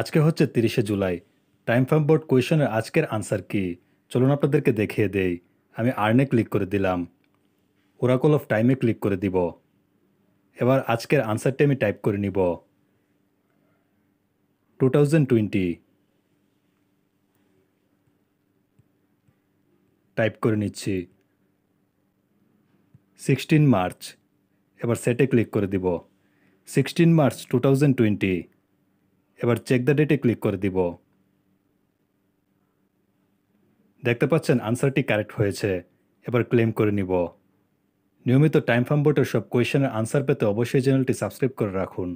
আজকে হচ্ছে তিরিশে জুলাই টাইম ফার্ম বোর্ড কোয়েশনের আজকের আনসার কি চলুন আপনাদেরকে দেখিয়ে দেই আমি আর্নে ক্লিক করে দিলাম ওরাকল অফ টাইমে ক্লিক করে দিব এবার আজকের আনসারটি আমি টাইপ করে নিব টু থাউজেন্ড টোয়েন্টি টাইপ করে নিচ্ছি সিক্সটিন মার্চ এবার সেটে ক্লিক করে দিব sixteen March two thousand twenty এবার চেক দ্য ডেটে ক্লিক করে দিব দেখতে পাচ্ছেন আনসারটি কারেক্ট হয়েছে এবার ক্লেম করে নিব নিয়মিত টাইম ফার্ম বোর্ডের সব কোয়েশনের আনসার পেতে অবশ্যই চ্যানেলটি সাবস্ক্রাইব করে রাখুন